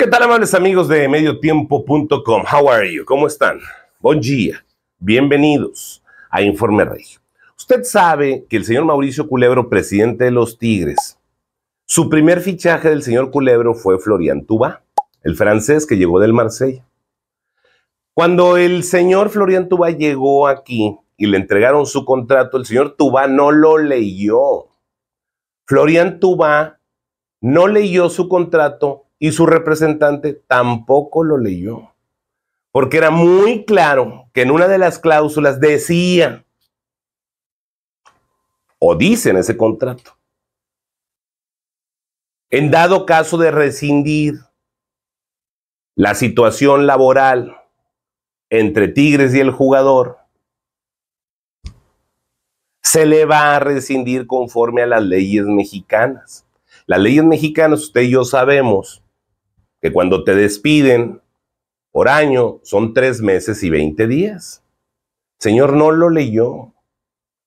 ¿Qué tal, amables amigos de mediotiempo.com? How are you? ¿Cómo están? Buen día. Bienvenidos a Informe Regio. Usted sabe que el señor Mauricio Culebro, presidente de los Tigres, su primer fichaje del señor Culebro fue Florian Tuba, el francés que llegó del Marsella. Cuando el señor Florian Tuba llegó aquí y le entregaron su contrato, el señor Tuba no lo leyó. Florian Tuba no leyó su contrato y su representante tampoco lo leyó, porque era muy claro que en una de las cláusulas decía, o dice en ese contrato, en dado caso de rescindir la situación laboral entre Tigres y el jugador, se le va a rescindir conforme a las leyes mexicanas. Las leyes mexicanas, usted y yo sabemos, que cuando te despiden por año son tres meses y veinte días. El señor no lo leyó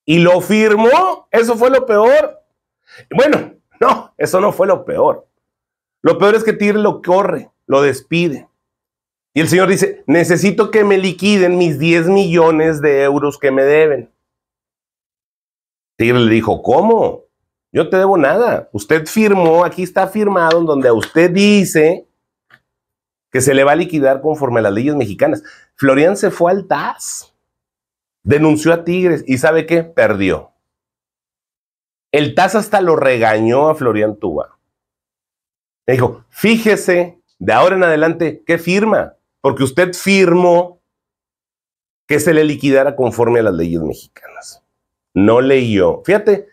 y lo firmó. Eso fue lo peor. Bueno, no, eso no fue lo peor. Lo peor es que Tir lo corre, lo despide. Y el señor dice, necesito que me liquiden mis 10 millones de euros que me deben. Tir le dijo, ¿cómo? Yo te debo nada. Usted firmó, aquí está firmado en donde usted dice que se le va a liquidar conforme a las leyes mexicanas. Florian se fue al TAS, denunció a Tigres y ¿sabe qué? Perdió. El TAS hasta lo regañó a Florian Tuba. Le dijo, fíjese de ahora en adelante qué firma, porque usted firmó que se le liquidara conforme a las leyes mexicanas. No leyó. Fíjate,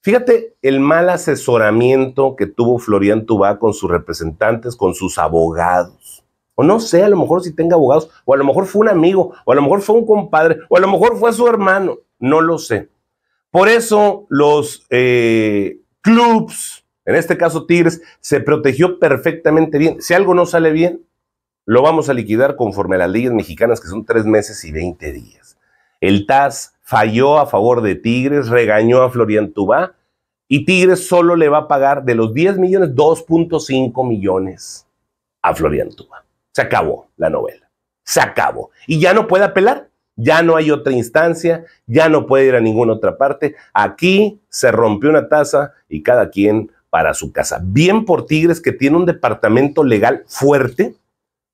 Fíjate el mal asesoramiento que tuvo Florian Tuba con sus representantes, con sus abogados. O no sé, a lo mejor si tenga abogados, o a lo mejor fue un amigo, o a lo mejor fue un compadre, o a lo mejor fue su hermano, no lo sé. Por eso los eh, clubs, en este caso Tigres, se protegió perfectamente bien. Si algo no sale bien, lo vamos a liquidar conforme a las leyes mexicanas, que son tres meses y veinte días. El TAS falló a favor de Tigres, regañó a Florian Tubá, y Tigres solo le va a pagar de los 10 millones, 2.5 millones a Florian Tubá. Se acabó la novela. Se acabó. Y ya no puede apelar. Ya no hay otra instancia, ya no puede ir a ninguna otra parte. Aquí se rompió una taza y cada quien para su casa. Bien por Tigres que tiene un departamento legal fuerte,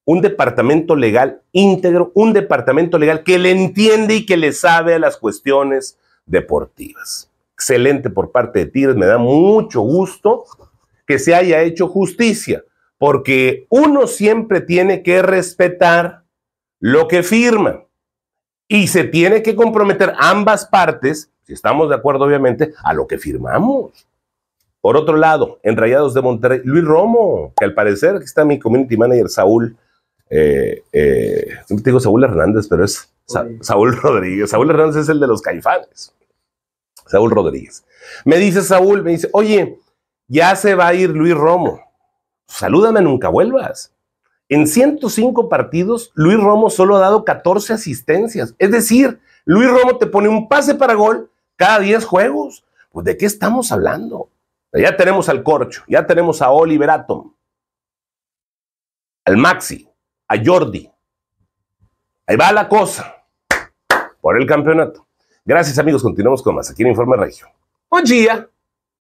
un departamento legal íntegro, un departamento legal que le entiende y que le sabe a las cuestiones deportivas. Excelente por parte de Tigres, me da mucho gusto que se haya hecho justicia porque uno siempre tiene que respetar lo que firma y se tiene que comprometer ambas partes, si estamos de acuerdo obviamente, a lo que firmamos. Por otro lado, en Rayados de Monterrey, Luis Romo, que al parecer aquí está mi community manager Saúl, eh, eh digo Saúl Hernández, pero es Saúl Rodríguez. Saúl Hernández es el de los caifanes. Saúl Rodríguez. Me dice Saúl, me dice, oye, ya se va a ir Luis Romo salúdame nunca vuelvas. En 105 partidos, Luis Romo solo ha dado 14 asistencias. Es decir, Luis Romo te pone un pase para gol cada 10 juegos. Pues de qué estamos hablando? Ya tenemos al Corcho, ya tenemos a Oliver Atom, al Maxi, a Jordi. Ahí va la cosa por el campeonato. Gracias amigos, continuamos con más aquí en Informe Regio. Buen día.